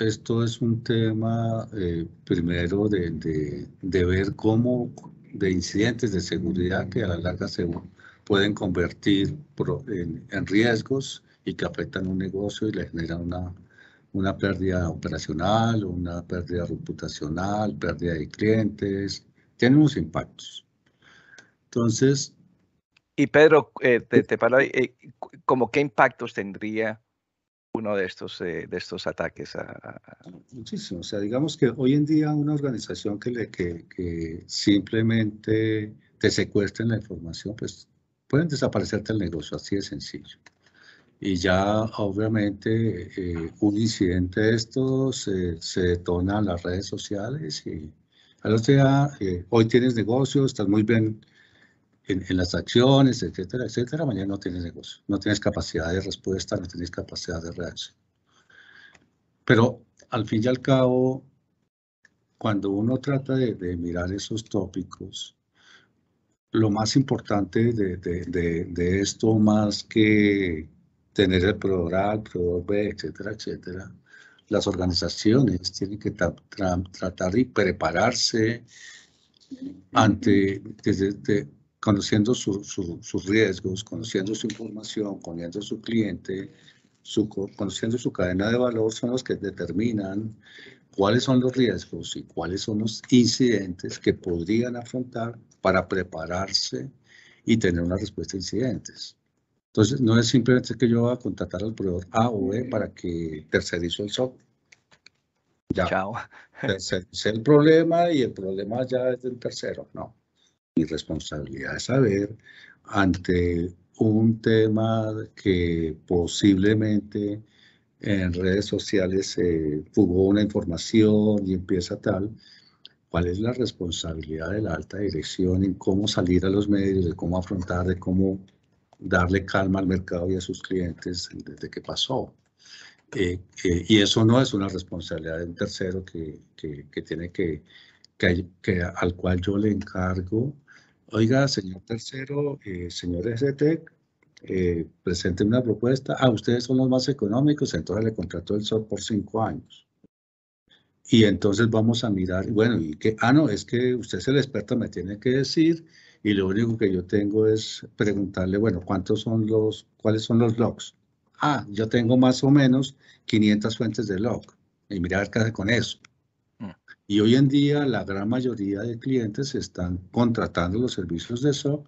esto es un tema eh, primero de, ver cómo de incidentes de seguridad que a la larga se pueden convertir en, riesgos y que afectan un negocio y le generan una, pérdida operacional, una pérdida reputacional, pérdida de clientes, tienen unos impactos. Entonces... Y Pedro, eh, eh, te, paro, qué impactos tendría uno de estos, eh, de estos ataques. A, Muchísimo. O sea, digamos que hoy en día una organización que, le, que, simplemente te secuestren la información, pues pueden desaparecerte el negocio, así de sencillo. Y ya obviamente eh, un incidente de estos eh, se detona en las redes sociales y al día, hoy tienes negocio, estás muy bien en, las acciones, etcétera, etcétera, mañana no tienes negocio, no tienes capacidad de respuesta, no tienes capacidad de reacción. Pero al fin y al cabo, cuando uno trata de, mirar esos tópicos, lo más importante de, esto, más que tener el programa, PRODOR B, etcétera, etcétera, las organizaciones tienen que tratar y prepararse ante, conociendo sus riesgos, conociendo su información, conociendo su cliente, su, conociendo su cadena de valor, son los que determinan cuáles son los riesgos y cuáles son los incidentes que podrían afrontar para prepararse y tener una respuesta a incidentes. Entonces, no es simplemente que yo voy a contratar al proveedor A o B para que tercerizo el software. Ya. Chao. el problema y el problema ya es del tercero. No mi responsabilidad es saber ante un tema que posiblemente en redes sociales se fugó una información y empieza tal, cuál es la responsabilidad de la alta dirección en cómo salir a los medios, de cómo afrontar, de cómo darle calma al mercado y a sus clientes desde que pasó. Eh, eh, y eso no es una responsabilidad de un tercero que, tiene que, que, al cual yo le encargo Oiga, señor tercero, eh, señores de eh, TEC, presenten una propuesta. Ah, ustedes son los más económicos, entonces le contrató el SOC por cinco años. Y entonces vamos a mirar, bueno, y que, ah, no, es que usted es el experto, me tiene que decir, y lo único que yo tengo es preguntarle, bueno, ¿cuántos son los, cuáles son los logs? Ah, yo tengo más o menos 500 fuentes de log, y mirar qué hace con eso. Y hoy en día la gran mayoría de clientes están contratando los servicios de SOC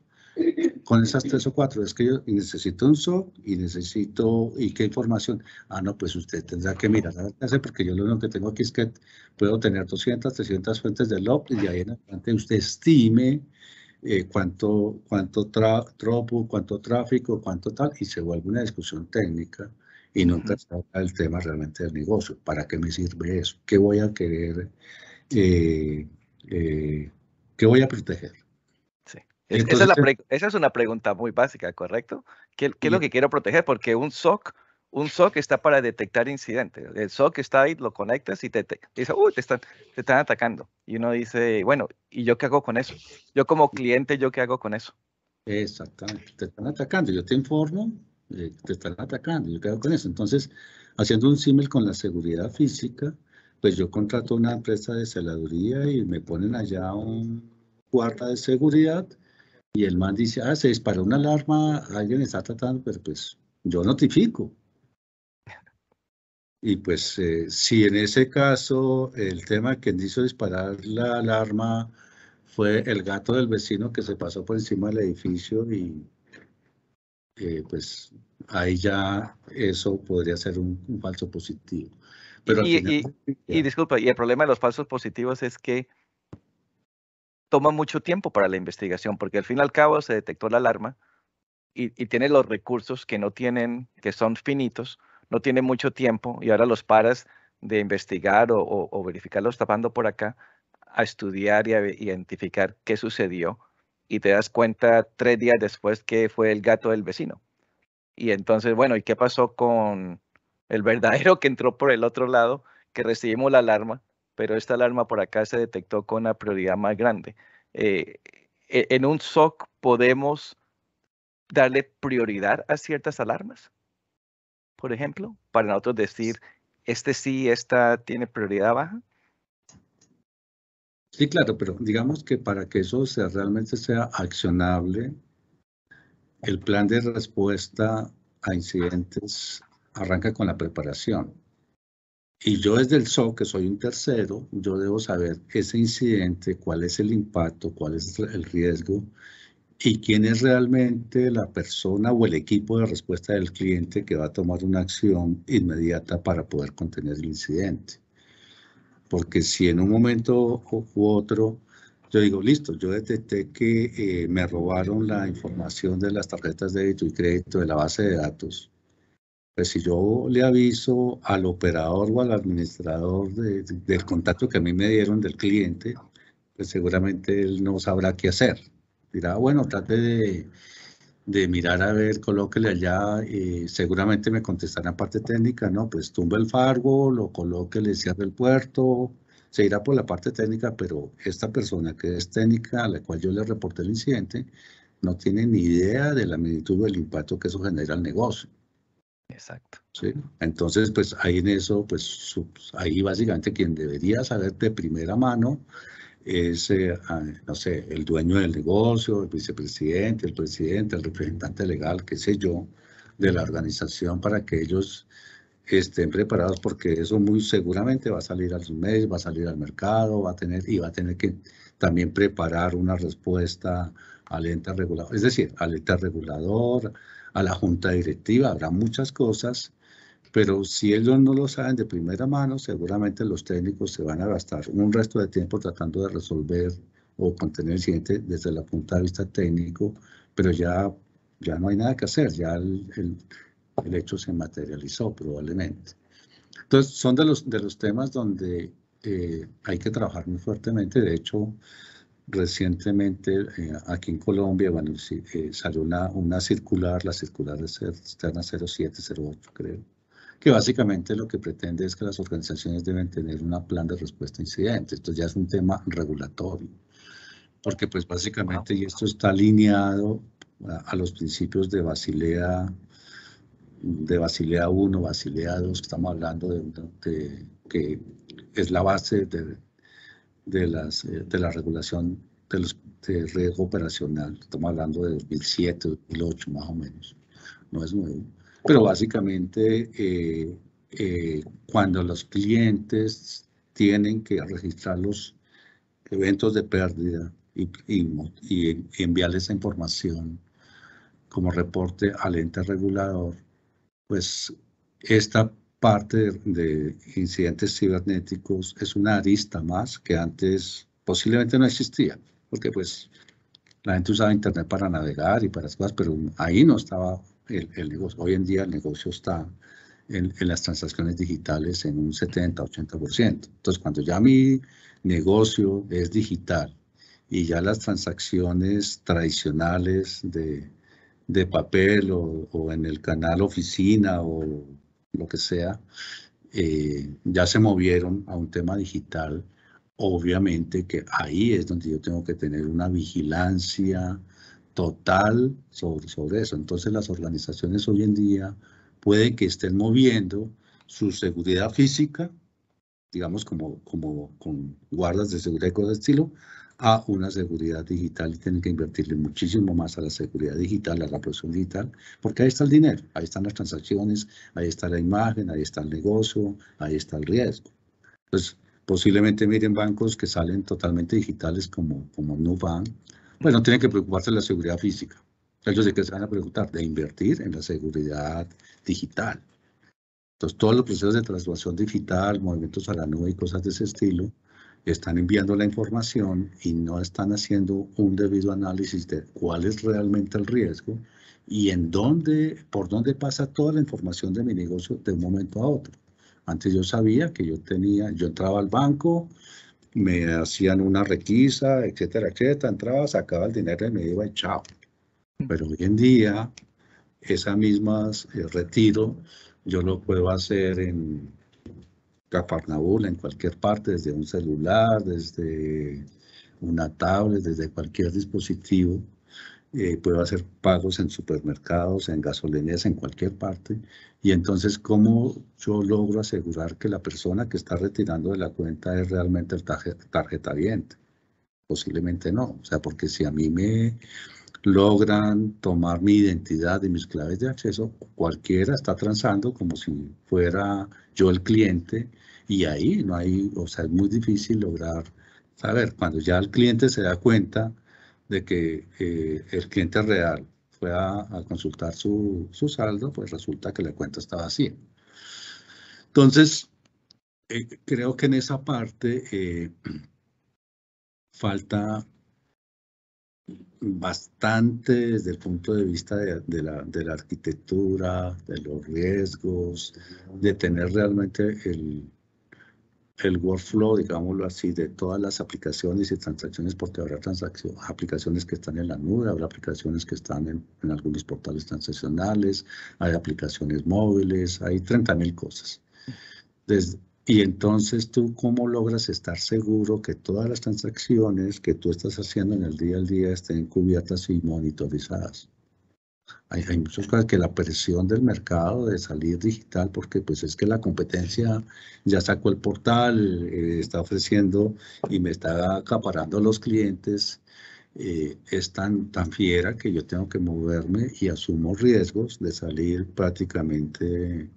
con esas tres o cuatro. Es que yo necesito un SOC y necesito, ¿y qué información? Ah, no, pues usted tendrá que mirar porque yo lo único que tengo aquí es que puedo tener 200, 300 fuentes de log y de ahí en adelante usted estime eh, cuánto, cuánto tropo, cuánto tráfico, cuánto tal, y se vuelve una discusión técnica y nunca se habla del tema realmente del negocio. ¿Para qué me sirve eso? ¿Qué voy a querer? Eh, eh, ¿Qué voy a proteger. esa, es una pregunta muy básica, ¿correcto? ¿Qué, es lo que quiero proteger? Porque un SOC un SOC está para detectar incidentes. El SOC está ahí, lo conectas y te, dice, uy, te están, atacando. Y uno dice, bueno, ¿y yo qué hago con eso? Yo como cliente, ¿yo qué hago con eso? Exactamente, te están atacando. Yo te informo, eh, te están atacando. ¿Yo qué hago con eso? Entonces, haciendo un símil con la seguridad física, pues yo contrato una empresa de celaduría y me ponen allá un cuarta de seguridad y el man dice, ah, se disparó una alarma, alguien está tratando, pero pues yo notifico. Y pues eh, si en ese caso el tema que hizo disparar la alarma fue el gato del vecino que se pasó por encima del edificio y eh, pues ahí ya eso podría ser un falso positivo y, y, disculpa, y el problema de los falsos positivos es que toma mucho tiempo para la investigación, porque al fin y al cabo se detectó la alarma y, tiene los recursos que no tienen, que son finitos, no tiene mucho tiempo y ahora los paras de investigar o, o, o verificarlos tapando por acá a estudiar y a identificar qué sucedió y te das cuenta tres días después que fue el gato del vecino. Y entonces, bueno, ¿y qué pasó con el verdadero que entró por el otro lado, que recibimos la alarma, pero esta alarma por acá se detectó con una prioridad más grande. Eh, e, en un SOC podemos darle prioridad a ciertas alarmas, por ejemplo, para nosotros decir, este sí, esta tiene prioridad baja. Sí, claro, pero digamos que para que eso sea realmente sea accionable, el plan de respuesta a incidentes arranca con la preparación. Y yo desde el SOC, que soy un tercero, yo debo saber ese incidente, cuál es el impacto, cuál es el riesgo y quién es realmente la persona o el equipo de respuesta del cliente que va a tomar una acción inmediata para poder contener el incidente. Porque si en un momento u otro yo digo, listo, yo detecté que eh, me robaron la información de las tarjetas de débito y crédito de la base de datos, pues si yo le aviso al operador o al administrador del contacto que a mí me dieron del cliente, pues seguramente él no sabrá qué hacer. Dirá, bueno, trate de, mirar a ver, colóquele allá, y eh, seguramente me contestará parte técnica, ¿no? Pues tumba el fargo, lo colóquele, cierre el puerto, se irá por la parte técnica, pero esta persona que es técnica, a la cual yo le reporté el incidente, no tiene ni idea de la magnitud del impacto que eso genera al negocio. Exacto. Sí. Entonces, pues ahí en eso, pues ahí básicamente quien debería saber de primera mano es, eh, no sé, el dueño del negocio, el vicepresidente, el presidente, el representante legal, qué sé yo, de la organización para que ellos estén preparados porque eso muy seguramente va a salir a los medios, va a salir al mercado, va a tener y va a tener que también preparar una respuesta al ente regulador, es decir, al ente regulador, a la junta directiva. Habrá muchas cosas, pero si ellos no lo saben de primera mano, seguramente los técnicos se van a gastar un resto de tiempo tratando de resolver o contener el siguiente desde la punta de vista técnico, pero ya, ya no hay nada que hacer, ya el, el, hecho se materializó probablemente. Entonces, son de los, de los temas donde eh, hay que trabajar muy fuertemente. De hecho, recientemente eh, aquí en Colombia, bueno, eh, salió una, una, circular, la circular de externa 0708, creo, que básicamente lo que pretende es que las organizaciones deben tener un plan de respuesta a incidentes. Esto ya es un tema regulatorio, porque pues básicamente, y esto está alineado a, los principios de Basilea, de Basilea 1, Basilea 2, estamos hablando de que es la base de, de, las, eh, de la regulación de los de riesgo operacional. Estamos hablando de 2007, 2008 más o menos. No es nuevo. Pero básicamente eh, eh, cuando los clientes tienen que registrar los eventos de pérdida y, y, y, esa información como reporte al ente regulador, pues esta parte de incidentes cibernéticos es una arista más que antes posiblemente no existía, porque pues la gente usaba Internet para navegar y para las cosas, pero ahí no estaba el, negocio. Hoy en día el negocio está en, las transacciones digitales en un 70-80%. Entonces, cuando ya mi negocio es digital y ya las transacciones tradicionales de, papel o, en el canal oficina o lo que sea, eh, ya se movieron a un tema digital, obviamente que ahí es donde yo tengo que tener una vigilancia total sobre, sobre eso. Entonces las organizaciones hoy en día pueden que estén moviendo su seguridad física, digamos como, como con guardas de seguridad y de estilo, a una seguridad digital y tienen que invertirle muchísimo más a la seguridad digital, a la producción digital, porque ahí está el dinero, ahí están las transacciones, ahí está la imagen, ahí está el negocio, ahí está el riesgo. Entonces, posiblemente miren bancos que salen totalmente digitales como, como Nubank pues no tienen que preocuparse de la seguridad física. Ellos de qué se van a preguntar, de invertir en la seguridad digital. Entonces, todos los procesos de transformación digital, movimientos a la nube y cosas de ese estilo, están enviando la información y no están haciendo un debido análisis de cuál es realmente el riesgo y en dónde, por dónde pasa toda la información de mi negocio de un momento a otro. Antes yo sabía que yo tenía, yo entraba al banco, me hacían una requisa, etcétera, etcétera, entraba, sacaba el dinero y me iba y chao. Pero hoy en día, esa misma eh, retiro yo lo puedo hacer en Cafarnaúl, en cualquier parte, desde un celular, desde una tablet, desde cualquier dispositivo. Eh, puedo hacer pagos en supermercados, en gasolineras, en cualquier parte. Y entonces, ¿cómo yo logro asegurar que la persona que está retirando de la cuenta es realmente el tarjeta, tarjeta Posiblemente no. O sea, porque si a mí me logran tomar mi identidad y mis claves de acceso, cualquiera está transando como si fuera yo el cliente y ahí no hay, o sea, es muy difícil lograr saber. Cuando ya el cliente se da cuenta de que eh, el cliente real fue a, consultar su, saldo, pues resulta que la cuenta está vacía. Entonces, eh, creo que en esa parte eh, falta bastante desde el punto de vista de, la, de, la, arquitectura, de los riesgos, de tener realmente el, el workflow, digámoslo así, de todas las aplicaciones y transacciones, porque habrá aplicaciones que están en la nube, habrá aplicaciones que están en, en algunos portales transaccionales, hay aplicaciones móviles, hay 30.000 cosas. Desde, y entonces tú cómo logras estar seguro que todas las transacciones que tú estás haciendo en el día a día estén cubiertas y monitorizadas. Hay, muchas cosas que la presión del mercado de salir digital, porque pues es que la competencia ya sacó el portal, eh, está ofreciendo y me está acaparando los clientes, eh, es tan, tan fiera que yo tengo que moverme y asumo riesgos de salir prácticamente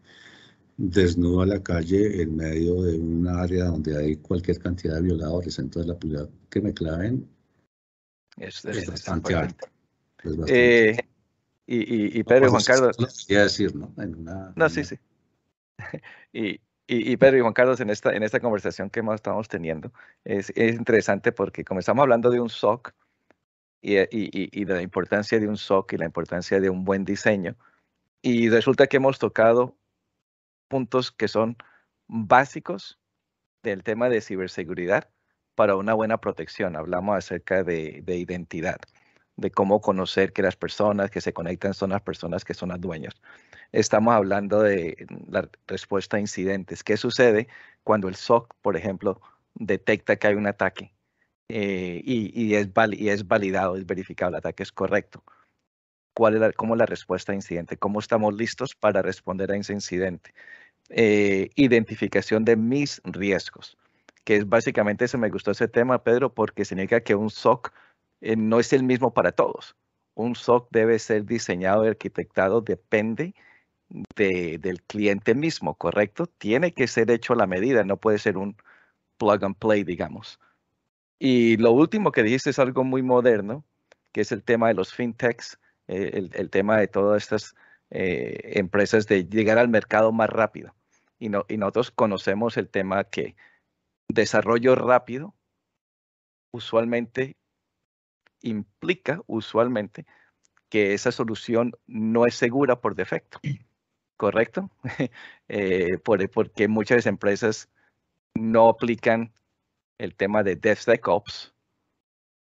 desnudo a la calle en medio de un área donde hay cualquier cantidad de violadores. Entonces la ciudad que me claven es, bastante eh, Y, y, Pedro y Juan Carlos. No, decir, ¿no? En no, sí, sí. y, y, Pedro y Juan Carlos, en esta, en esta conversación que más estamos teniendo, es, es interesante porque comenzamos hablando de un SOC y, y, de la importancia de un SOC y la importancia de un buen diseño. Y resulta que hemos tocado puntos que son básicos del tema de ciberseguridad para una buena protección. Hablamos acerca de, identidad, de cómo conocer que las personas que se conectan son las personas que son las dueñas. Estamos hablando de mm, la respuesta a incidentes. ¿Qué sucede cuando el SOC, por ejemplo, detecta que hay un ataque eh, y, es y es validado, es verificado, el ataque es correcto? cuál es la, cómo la respuesta a incidente, cómo estamos listos para responder a ese incidente. Eh, identificación de mis riesgos, que es básicamente se me gustó ese tema, Pedro, porque significa que un SOC eh, no es el mismo para todos. Un SOC debe ser diseñado y arquitectado, depende del cliente mismo, ¿correcto? Tiene que ser hecho a la medida, no puede ser un plug and play, digamos. Y lo último que dijiste es algo muy moderno, que es el tema de los fintechs eh, el, tema de todas estas eh, empresas de llegar al mercado más rápido. Y, y nosotros conocemos el tema que desarrollo rápido usualmente implica, usualmente, que esa solución no es segura por defecto. ¿Correcto? Eh, porque muchas empresas no aplican el tema de DevSecOps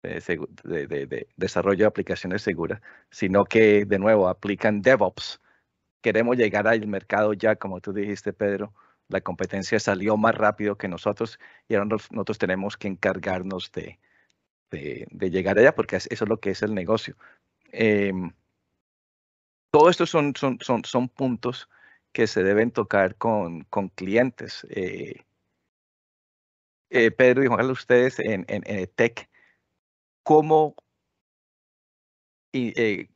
de, desarrollo de aplicaciones seguras, sino que de nuevo aplican DevOps. Queremos llegar al mercado ya, como tú dijiste, Pedro, la competencia salió más rápido que nosotros y ahora nosotros tenemos que encargarnos de, llegar allá porque eso es lo que es el negocio. Em, todo esto son, son, son, puntos que se deben tocar con, con clientes. Eh, eh, Pedro y Juan ustedes en, en, en Tech cómo eh,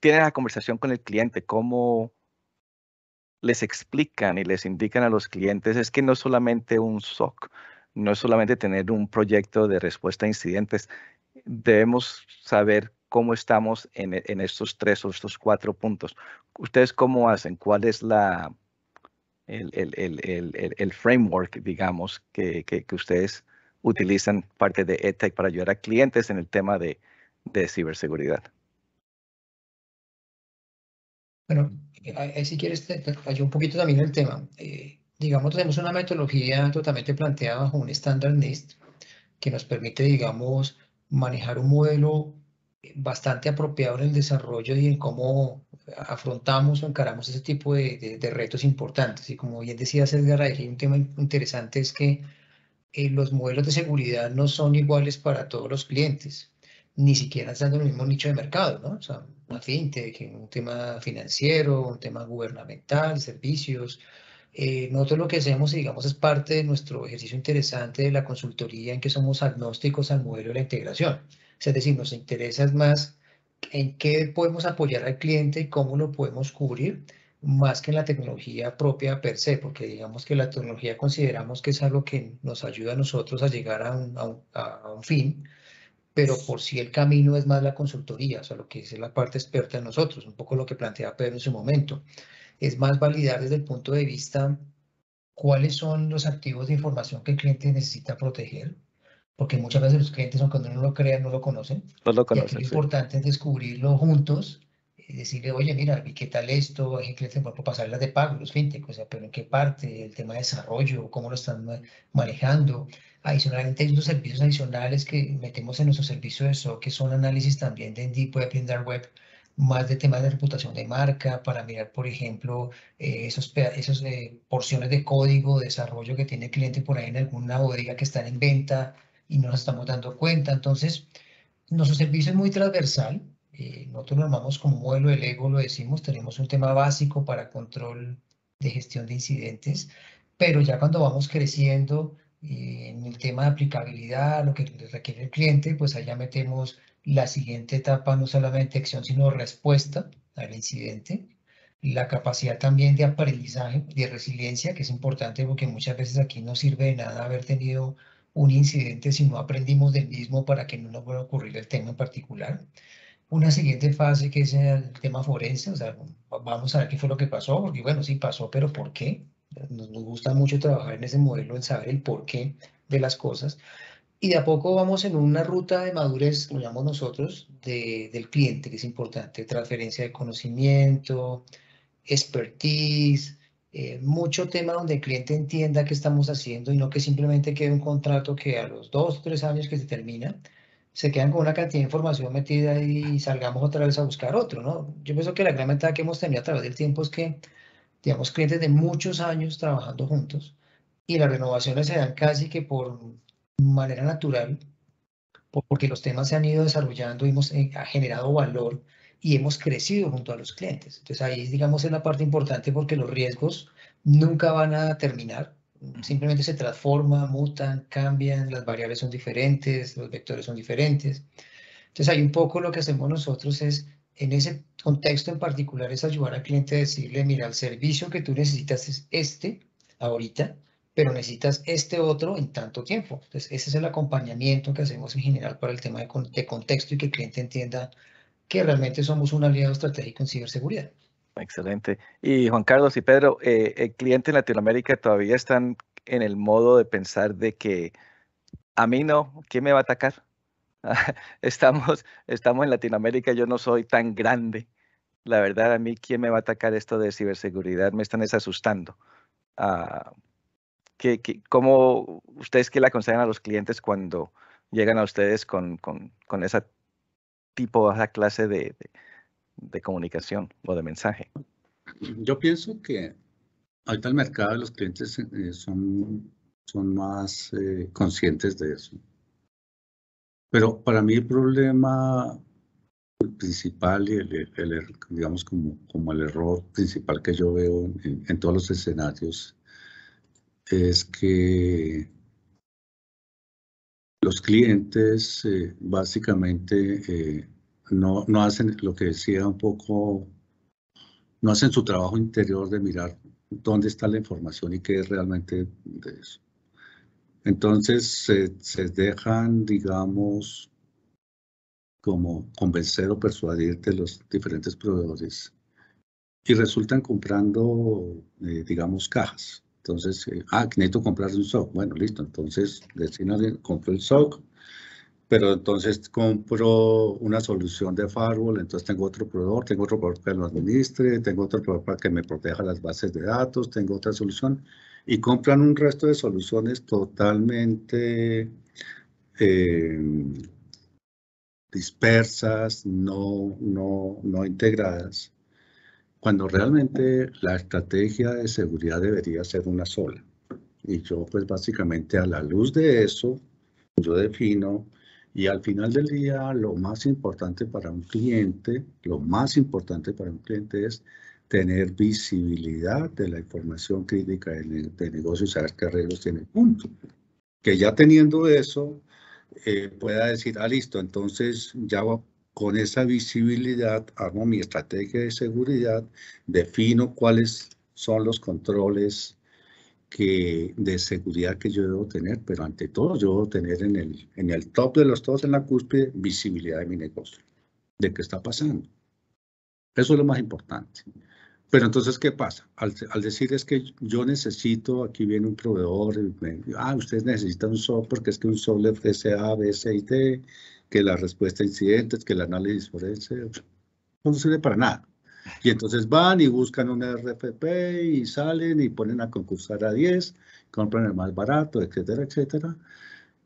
tienen la conversación con el cliente, cómo les explican y les indican a los clientes es que no es solamente un SOC, no es solamente tener un proyecto de respuesta a incidentes, debemos saber cómo estamos en, estos tres o estos cuatro puntos. ¿Ustedes cómo hacen? ¿Cuál es la, el, framework, digamos, que, que ustedes utilizan parte de EdTech para ayudar a clientes en el tema de, de ciberseguridad. Bueno, ahí si quieres, te, un poquito también el tema. Eh, digamos, tenemos una metodología totalmente planteada bajo un estándar NIST que nos permite, digamos, manejar un modelo bastante apropiado en el desarrollo y en cómo afrontamos o encaramos ese tipo de, de, retos importantes. Y como bien decía Edgar, hay un tema interesante es que eh, los modelos de seguridad no son iguales para todos los clientes, ni siquiera estando en el mismo nicho de mercado, ¿no? O sea, una fintech, un tema financiero, un tema gubernamental, servicios. Eh, nosotros lo que hacemos, digamos, es parte de nuestro ejercicio interesante de la consultoría en que somos agnósticos al modelo de la integración. O es decir, nos interesa más en qué podemos apoyar al cliente, y cómo lo podemos cubrir, más que en la tecnología propia per se, porque digamos que la tecnología consideramos que es algo que nos ayuda a nosotros a llegar a un, a un, fin, pero por sí el camino es más la consultoría, o sea, lo que es la parte experta de nosotros, un poco lo que planteaba Pedro en su momento. Es más validar desde el punto de vista cuáles son los activos de información que el cliente necesita proteger, porque muchas veces los clientes, aunque no lo crean, no lo conocen. lo Y lo importante es descubrirlo juntos y decirle, oye, mira, ¿y qué tal esto? ¿En qué que pasar las de pago, los fintech? O sea, pero ¿en qué parte? El tema de desarrollo, ¿cómo lo están manejando? Adicionalmente, hay unos servicios adicionales que metemos en nuestro servicio de SOC, que son análisis también de Deep Web y Web, más de temas de reputación de marca, para mirar, por ejemplo, eh, esos esas esos, eh, porciones de código, de desarrollo que tiene el cliente por ahí en alguna bodega que están en venta y no nos estamos dando cuenta. Entonces, nuestro servicio es muy transversal, eh, nosotros normamos como modelo del ego, lo decimos, tenemos un tema básico para control de gestión de incidentes, pero ya cuando vamos creciendo eh, en el tema de aplicabilidad, lo que requiere el cliente, pues allá metemos la siguiente etapa, no solamente acción, sino respuesta al incidente, la capacidad también de aprendizaje, de resiliencia, que es importante porque muchas veces aquí no sirve de nada haber tenido un incidente si no aprendimos del mismo para que no nos vuelva a ocurrir el tema en particular una siguiente fase que es el tema forense, o sea, vamos a ver qué fue lo que pasó, porque bueno, sí pasó, pero ¿por qué? Nos, gusta mucho trabajar en ese modelo, en saber el porqué de las cosas. Y de a poco vamos en una ruta de madurez, lo llamamos nosotros, de, del cliente, que es importante, transferencia de conocimiento, expertise, eh, mucho tema donde el cliente entienda qué estamos haciendo y no que simplemente quede un contrato que a los dos o tres años que se termina, se quedan con una cantidad de información metida y salgamos otra vez a buscar otro, ¿no? Yo pienso que la gran ventaja que hemos tenido a través del tiempo es que, digamos, clientes de muchos años trabajando juntos y las renovaciones se dan casi que por manera natural, porque los temas se han ido desarrollando, hemos eh, generado valor y hemos crecido junto a los clientes. Entonces ahí, digamos, es la parte importante porque los riesgos nunca van a terminar simplemente se transforma, mutan, cambian, las variables son diferentes, los vectores son diferentes. Entonces ahí un poco lo que hacemos nosotros es, en ese contexto en particular, es ayudar al cliente a decirle, mira, el servicio que tú necesitas es este ahorita, pero necesitas este otro en tanto tiempo. Entonces ese es el acompañamiento que hacemos en general para el tema de, de contexto y que el cliente entienda que realmente somos un aliado estratégico en ciberseguridad. Excelente. Y Juan Carlos y Pedro, el eh, eh, cliente en Latinoamérica todavía están en el modo de pensar de que a mí no, ¿quién me va a atacar? estamos, estamos en Latinoamérica, yo no soy tan grande. La verdad, a mí, ¿quién me va a atacar esto de ciberseguridad? Me están asustando. Ah, cómo ustedes qué le aconsejan a los clientes cuando llegan a ustedes con, con, esa tipo, esa clase de de comunicación o de mensaje? Yo pienso que ahorita el mercado de los clientes eh, eh, son, son más eh, conscientes de eso. Pero para mí el problema principal y el, er, digamos como, como el error principal que yo veo en, todos los escenarios es que los clientes básicamente no, hacen lo que decía un poco, no hacen su trabajo interior de mirar dónde está la información y qué es realmente de eso. Entonces se, dejan, digamos, como convencer o persuadir de los diferentes proveedores y resultan comprando, eh, digamos, cajas. Entonces, eh, ah, necesito comprar un SOC. Bueno, listo. Entonces, destino, compro el SOC pero entonces compro una solución de firewall, entonces tengo otro proveedor, tengo otro proveedor que lo administre, tengo otro proveedor para que me proteja las bases de datos, tengo otra solución, y compran un resto de soluciones totalmente eh, dispersas, no, no, no integradas, cuando realmente la estrategia de seguridad debería ser una sola. Y yo pues básicamente a la luz de eso, yo defino y al final del día, lo más importante para un cliente, lo más importante para un cliente es tener visibilidad de la información crítica de, negocios a y saber qué en tiene. Punto. Que ya teniendo eso, eh, pueda decir, ah, listo, entonces ya con esa visibilidad armo mi estrategia de seguridad, defino cuáles son los controles que, de seguridad que yo debo tener, pero ante todo yo debo tener en el, en el top de los todos, en la cúspide, visibilidad de mi negocio, de qué está pasando. Eso es lo más importante. Pero entonces, ¿qué pasa? Al, decir es que yo necesito, aquí viene un proveedor, me, ah, ustedes necesitan un SOP porque es que un SOP le ofrece A, B, C y D, que la respuesta a incidentes, que el análisis forense, no sirve para nada. Y entonces van y buscan una RFP y salen y ponen a concursar a 10, compran el más barato, etcétera, etcétera.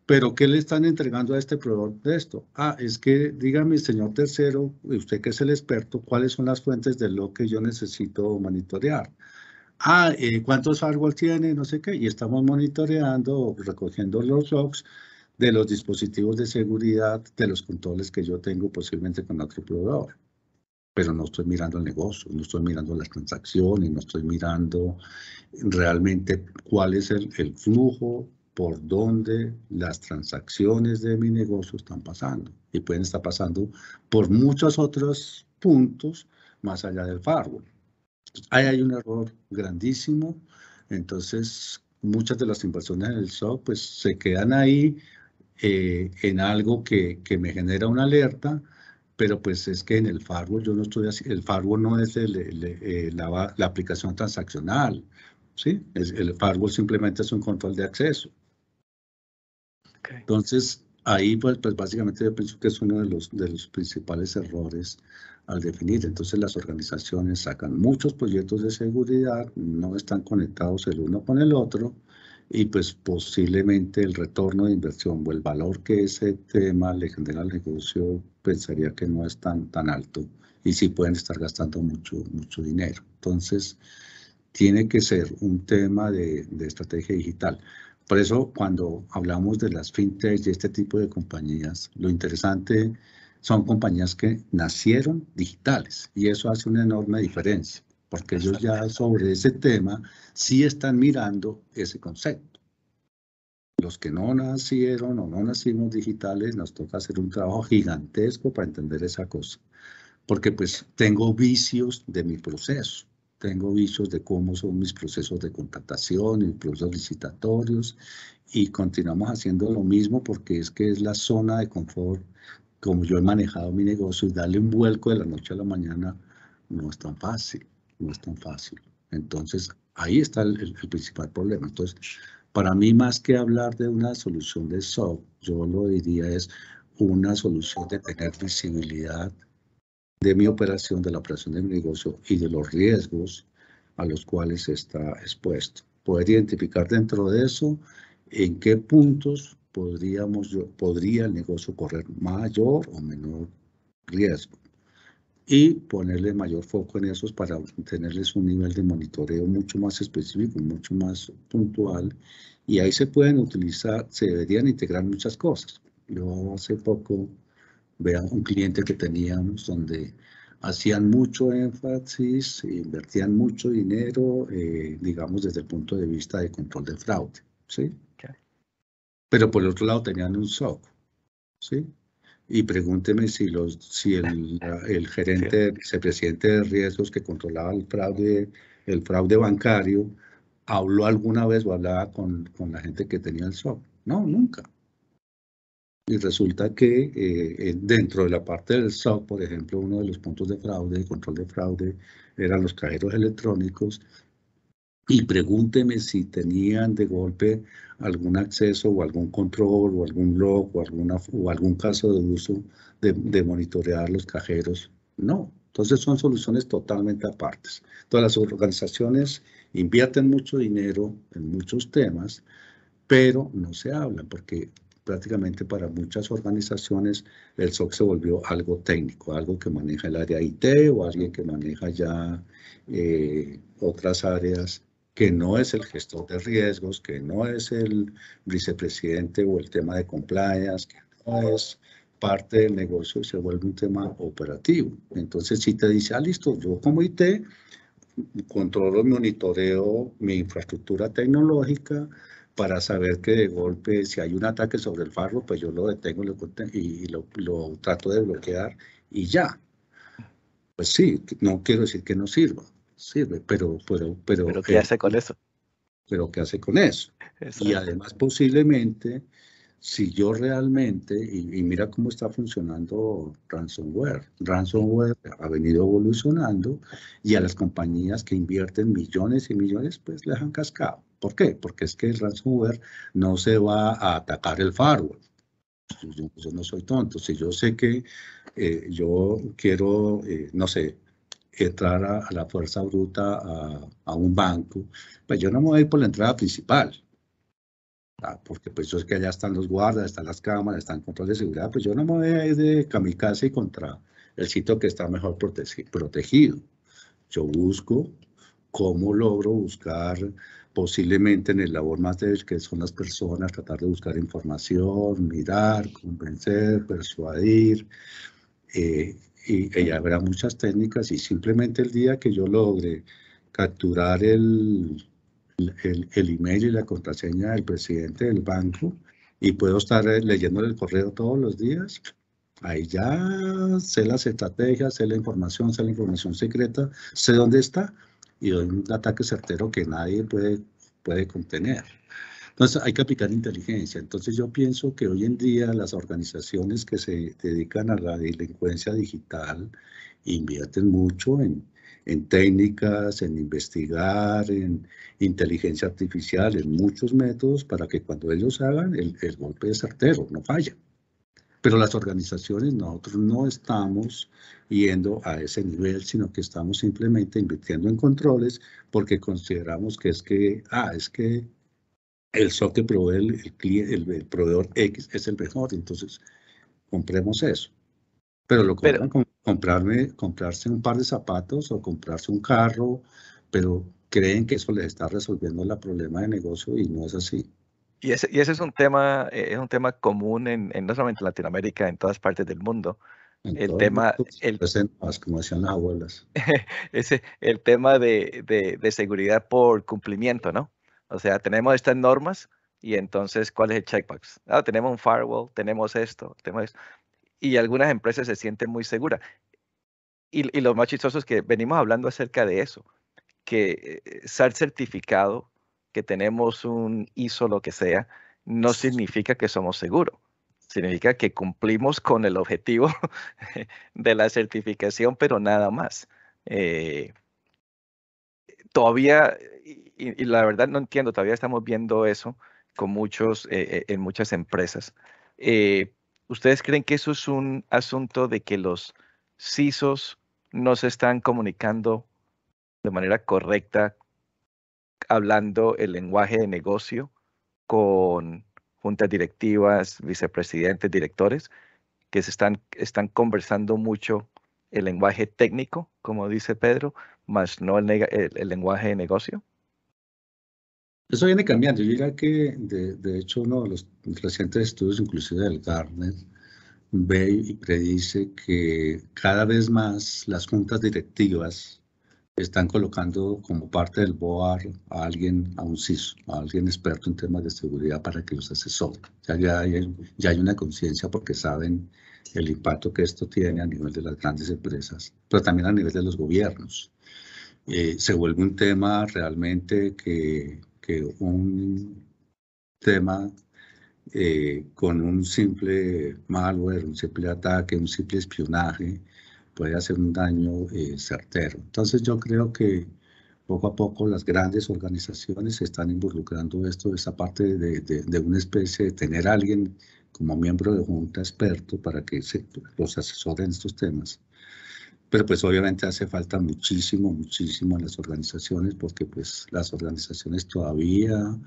Pero ¿qué le están entregando a este proveedor de esto? Ah, es que dígame, señor tercero, usted que es el experto, ¿cuáles son las fuentes de lo que yo necesito monitorear? Ah, eh, ¿cuántos árboles tiene? No sé qué. Y estamos monitoreando, recogiendo los logs de los dispositivos de seguridad, de los controles que yo tengo posiblemente con otro proveedor pero no estoy mirando el negocio, no estoy mirando las transacciones, no estoy mirando realmente cuál es el, flujo por donde las transacciones de mi negocio están pasando y pueden estar pasando por muchos otros puntos más allá del firewall. Ahí hay un error grandísimo, entonces muchas de las inversiones en el SOC pues se quedan ahí eh, en algo que, que me genera una alerta, pero pues es que en el firewall yo no estoy así. el firewall no es eh, la, aplicación transaccional, ¿sí? el firewall simplemente es un control de acceso. Entonces, ahí pues, pues, básicamente yo pienso que es uno de los, de los principales errores al definir. Entonces las organizaciones sacan muchos proyectos de seguridad, no están conectados el uno con el otro y pues posiblemente el retorno de inversión o el valor que ese tema le genera al negocio pensaría que no es tan, tan alto y sí pueden estar gastando mucho, mucho dinero. Entonces, tiene que ser un tema de, de estrategia digital. Por eso, cuando hablamos de las fintechs y este tipo de compañías, lo interesante son compañías que nacieron digitales y eso hace una enorme diferencia, porque ellos ya sobre ese tema sí están mirando ese concepto. Los que no nacieron o no nacimos digitales, nos toca hacer un trabajo gigantesco para entender esa cosa. Porque pues tengo vicios de mi proceso. Tengo vicios de cómo son mis procesos de contratación, mis procesos licitatorios. Y continuamos haciendo lo mismo porque es que es la zona de confort como yo he manejado mi negocio y darle un vuelco de la noche a la mañana no es tan fácil, no es tan fácil. Entonces, ahí está el, el principal problema. Entonces, para mí, más que hablar de una solución de software, yo lo diría es una solución de tener visibilidad de mi operación, de la operación de mi negocio y de los riesgos a los cuales está expuesto. Poder identificar dentro de eso en qué puntos podríamos, podría el negocio correr mayor o menor riesgo y ponerle mayor foco en esos para tenerles un nivel de monitoreo mucho más específico, mucho más puntual, y ahí se pueden utilizar, se deberían integrar muchas cosas. Yo hace poco veo un cliente que teníamos donde hacían mucho énfasis, invertían mucho dinero, eh, digamos, desde el punto de vista de control de fraude, ¿sí? Pero por el otro lado tenían un SOC, ¿sí? y pregúnteme si, los, si el, el gerente, el vicepresidente de riesgos que controlaba el fraude, el fraude bancario, habló alguna vez o hablaba con, con la gente que tenía el SOC. No, nunca. Y resulta que eh, dentro de la parte del SOC, por ejemplo, uno de los puntos de fraude, de control de fraude, eran los cajeros electrónicos y pregúnteme si tenían de golpe algún acceso o algún control o algún log o, alguna, o algún caso de uso de, monitorear los cajeros. No, entonces son soluciones totalmente apartes. Todas las organizaciones invierten mucho dinero en muchos temas, pero no se hablan porque prácticamente para muchas organizaciones el SOC se volvió algo técnico, algo que maneja el área IT o alguien que maneja ya eh, otras áreas que no es el gestor de riesgos, que no es el vicepresidente o el tema de compliance, que no es parte del negocio y se vuelve un tema operativo. Entonces, si te dice, ah, listo, yo como IT controlo, monitoreo mi infraestructura tecnológica para saber que de golpe, si hay un ataque sobre el farro, pues yo lo detengo y lo, lo trato de bloquear y ya. Pues sí, no quiero decir que no sirva, sirve, pero... Pero, pero, ¿qué hace con eso? Pero ¿qué hace con eso? Y además posiblemente, si yo realmente, y, mira cómo está funcionando ransomware. Ransomware ha venido evolucionando y a las compañías que invierten millones y millones, pues le han cascado. ¿Por qué? Porque es que el ransomware no se va a atacar el firewall. Yo, no soy tonto. Si yo sé que eh, yo quiero, eh, no sé, entrar a, la fuerza bruta a, un banco, pues yo no me voy a ir por la entrada principal, ah, porque pues eso es que allá están los guardas, están las cámaras, están controles de seguridad, pues yo no me voy a ir de kamikaze contra el sitio que está mejor protegido. Yo busco cómo logro buscar posiblemente en el labor más débil que son las personas, tratar de buscar información, mirar, convencer, persuadir, eh, y, habrá muchas técnicas y simplemente el día que yo logre capturar el, el, email y la contraseña del presidente del banco y puedo estar eh, leyendo el correo todos los días, ahí ya sé las estrategias, sé la información, sé la información secreta, sé dónde está y doy un ataque certero que nadie puede, puede contener. Entonces hay que aplicar inteligencia. Entonces yo pienso que hoy en día las organizaciones que se dedican a la delincuencia digital invierten mucho en, técnicas, en investigar, en inteligencia artificial, en muchos métodos para que cuando ellos hagan el, el golpe de certero, no falla. Pero las organizaciones, nosotros no estamos yendo a ese nivel, sino que estamos simplemente invirtiendo en controles porque consideramos que es que, ah, es que el software que provee el, proveedor X es el mejor, entonces compremos eso. Pero lo que comprarme, comprarse un par de zapatos o comprarse un carro, pero creen que eso les está resolviendo el problema de negocio y no es así. Y ese, y ese es un tema, eh, es un tema común en, no solamente en Latinoamérica, en todas partes del mundo. el tema, el, como ese, el tema de, de seguridad por cumplimiento, ¿no? O sea, tenemos estas normas y entonces, ¿cuál es el checkbox? Ah, tenemos un firewall, tenemos esto, tenemos esto. Y algunas empresas se sienten muy seguras. Y, y lo más chistoso es que venimos hablando acerca de eso, que eh, ser certificado, que tenemos un ISO, lo que sea, no significa que somos seguros. Significa que cumplimos con el objetivo de la certificación, pero nada más. Eh, todavía, eh, y, la verdad no entiendo, todavía estamos viendo eso con muchos, eh, eh, en muchas empresas. Eh, ¿Ustedes creen que eso es un asunto de que los CISOs no se están comunicando de manera correcta, hablando el lenguaje de negocio con juntas directivas, vicepresidentes, directores, que se están, están conversando mucho el lenguaje técnico, como dice Pedro, más no el lenguaje de negocio? Eso viene cambiando. Yo diría que, de, hecho, uno de los recientes estudios, inclusive del Gartner ve y predice que cada vez más las juntas directivas están colocando como parte del board a alguien, a un CISO, a alguien experto en temas de seguridad para que los asesore. Ya, ya, hay, ya hay una conciencia porque saben el impacto que esto tiene a nivel de las grandes empresas, pero también a nivel de los gobiernos. Eh, se vuelve un tema realmente que que un tema eh, con un simple malware, un simple ataque, un simple espionaje, puede hacer un daño eh, certero. Entonces yo creo que poco a poco las grandes organizaciones se están involucrando esto, esa parte de, una especie de tener a alguien como miembro de junta experto para que se, los asesoren estos temas pero pues obviamente hace falta muchísimo, muchísimo en las organizaciones porque pues las organizaciones todavía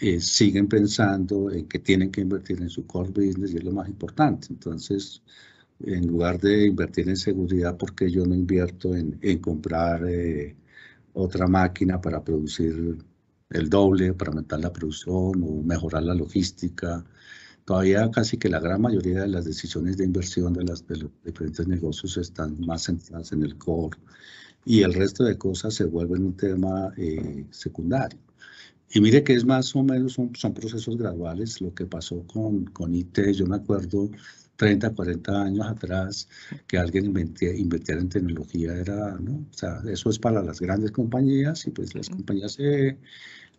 eh, siguen pensando en que tienen que invertir en su core business y es lo más importante. Entonces, en lugar de invertir en seguridad, porque yo no invierto en, comprar eh, otra máquina para producir el doble, para aumentar la producción o mejorar la logística? Todavía casi que la gran mayoría de las decisiones de inversión de, las, los diferentes negocios están más centradas en el core y el resto de cosas se vuelven un tema eh, secundario. Y mire que es más o menos, son, procesos graduales. Lo que pasó con, con IT, yo me acuerdo 30, 40 años atrás, que alguien invertía en tecnología era, ¿no? O sea, eso es para las grandes compañías y pues las compañías se,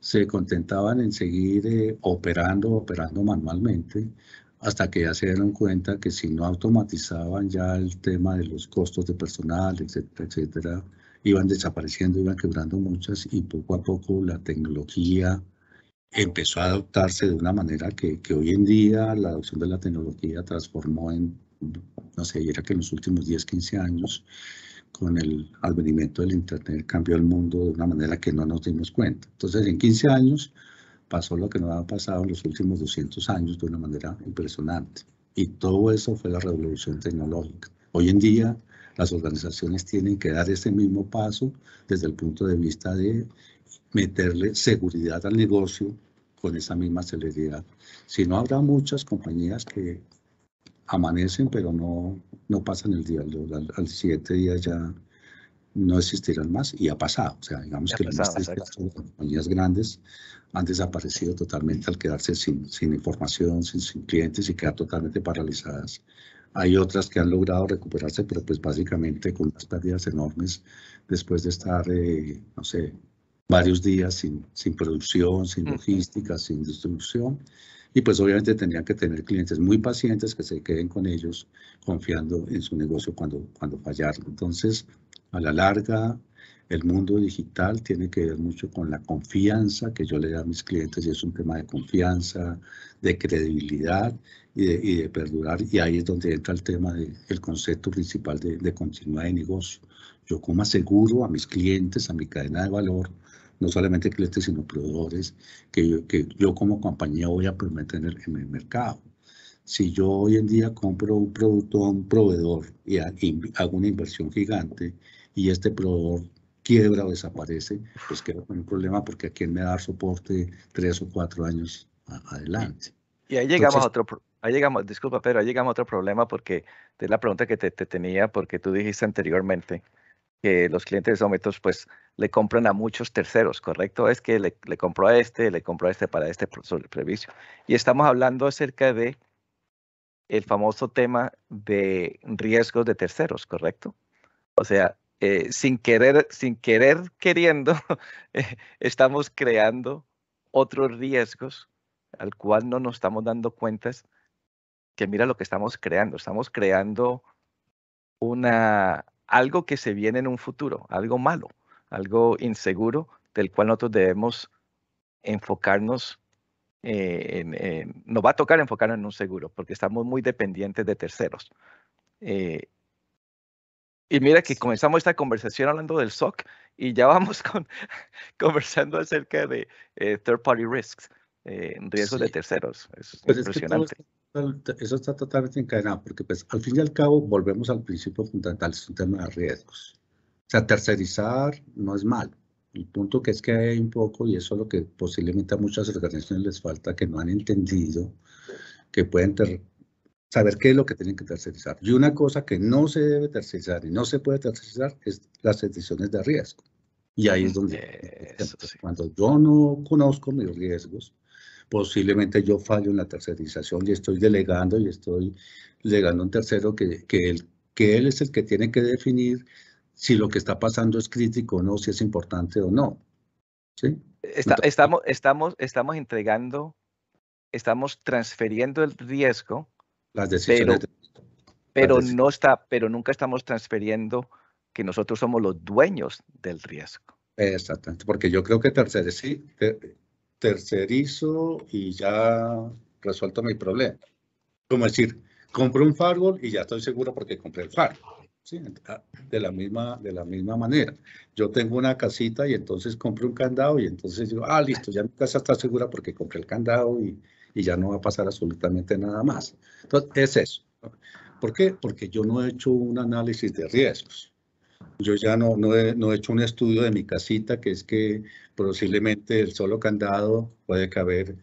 se contentaban en seguir eh, operando, operando manualmente, hasta que ya se dieron cuenta que si no automatizaban ya el tema de los costos de personal, etcétera, etcétera, iban desapareciendo, iban quebrando muchas y poco a poco la tecnología empezó a adoptarse de una manera que, que hoy en día la adopción de la tecnología transformó en, no sé, era que en los últimos 10, 15 años con el advenimiento del Internet cambió el mundo de una manera que no nos dimos cuenta. Entonces, en 15 años pasó lo que nos ha pasado en los últimos 200 años de una manera impresionante. Y todo eso fue la revolución tecnológica. Hoy en día, las organizaciones tienen que dar ese mismo paso desde el punto de vista de meterle seguridad al negocio con esa misma celeridad. Si no, habrá muchas compañías que amanecen, pero no, no pasan el día. Al, siguiente día ya no existirán más y ha pasado. O sea, digamos que las compañías grandes han desaparecido totalmente al quedarse sin, sin información, sin, clientes y quedar totalmente paralizadas. Hay otras que han logrado recuperarse, pero pues básicamente con unas pérdidas enormes después de estar, eh, no sé, varios días sin, sin producción, sin logística, sin distribución. Y pues obviamente tendrían que tener clientes muy pacientes que se queden con ellos confiando en su negocio cuando, cuando fallaron. Entonces, a la larga, el mundo digital tiene que ver mucho con la confianza que yo le doy a mis clientes y es un tema de confianza, de credibilidad y de, y de perdurar. Y ahí es donde entra el tema del concepto principal de, de continuidad de negocio. Yo como aseguro a mis clientes, a mi cadena de valor, no solamente clientes, sino proveedores, que yo, que yo como compañía voy a tener en el mercado. Si yo hoy en día compro un producto a un proveedor y hago una inversión gigante y este proveedor quiebra o desaparece, pues quedo con un problema porque a quién me va a dar soporte tres o cuatro años adelante. Y ahí llegamos a otro ahí llegamos, disculpa, pero ahí llegamos a otro problema porque es la pregunta que te, te tenía, porque tú dijiste anteriormente que los clientes de Sometos pues le compran a muchos terceros, ¿correcto? Es que le, compró a este, le compró a este para este servicio. Y estamos hablando acerca de el famoso tema de riesgos de terceros, ¿correcto? O sea, eh, sin querer, sin querer queriendo, eh, estamos creando otros riesgos al cual no nos estamos dando cuentas que mira lo que estamos creando. Estamos creando una algo que se viene en un futuro, algo malo, algo inseguro del cual nosotros debemos enfocarnos. Eh, eh, nos va a tocar enfocarnos en un seguro porque estamos muy dependientes de terceros. Eh, y mira que comenzamos esta conversación hablando del SOC y ya vamos conversando acerca de third-party risks, riesgos de terceros. Es pues impresionante eso está totalmente encadenado, porque pues al fin y al cabo volvemos al principio fundamental, es un tema de riesgos. O sea, tercerizar no es malo. El punto que es que hay un poco, y eso es lo que posiblemente a muchas organizaciones les falta, que no han entendido, que pueden saber qué es lo que tienen que tercerizar. Y una cosa que no se debe tercerizar y no se puede tercerizar es las decisiones de riesgo. Y ahí es mm, donde, cuando yo no conozco mis riesgos, posiblemente yo fallo en la tercerización y estoy delegando y estoy delegando a un tercero que, que, él, que él es el que tiene que definir si lo que está pasando es crítico o no, si es importante o no. ¿Sí? estamos, estamos, estamos entregando, estamos transfiriendo el riesgo. Las decisiones. Pero, no está, pero nunca estamos transfiriendo que nosotros somos los dueños del riesgo. Exactamente, porque yo creo que sí tercerizo y ya resuelto mi problema. Como decir, compro un firewall y ya estoy seguro porque compré el firewall. Ah, de, la misma, de la misma manera. Yo tengo una casita y entonces compro un candado y entonces digo, ah, listo, ya mi casa está segura porque compré el candado y, y ya no va a pasar absolutamente nada más. Entonces, es eso. ¿Por qué? Porque yo no he hecho un análisis de riesgos. Yo ya no, no, he, hecho un estudio de mi casita, que es que posiblemente el solo candado puede caber,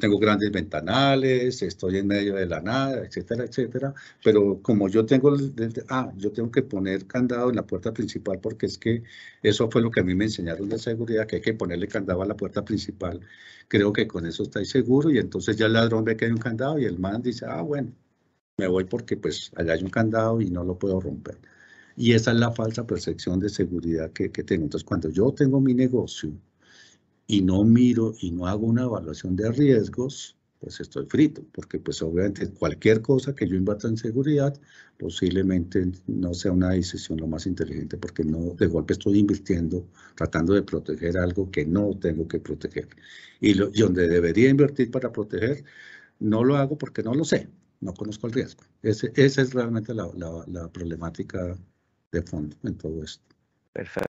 tengo grandes ventanales, estoy en medio de la nada, etcétera, etcétera, pero como yo tengo, ah, yo tengo que poner candado en la puerta principal porque es que eso fue lo que a mí me enseñaron de seguridad, que hay que ponerle candado a la puerta principal, creo que con eso estáis seguro y entonces ya el ladrón ve que hay un candado y el man dice, ah, bueno, me voy porque pues allá hay un candado y no lo puedo romper. Y esa es la falsa percepción de seguridad que, tengo. Entonces, cuando yo tengo mi negocio y no miro y no hago una evaluación de riesgos, pues estoy frito, porque pues obviamente cualquier cosa que yo invierta en seguridad posiblemente no sea una decisión lo más inteligente, porque no de golpe estoy invirtiendo, tratando de proteger algo que no tengo que proteger. Y, donde debería invertir para proteger, no lo hago porque no lo sé, no conozco el riesgo. Ese, esa es realmente la, la, la problemática de fondo en todo esto. Perfecto.